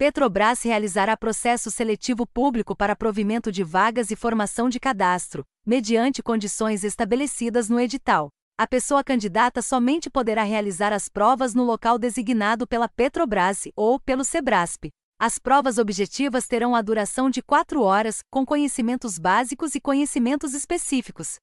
Petrobras realizará processo seletivo público para provimento de vagas e formação de cadastro, mediante condições estabelecidas no edital. A pessoa candidata somente poderá realizar as provas no local designado pela Petrobras ou pelo Sebrasp. As provas objetivas terão a duração de quatro horas, com conhecimentos básicos e conhecimentos específicos.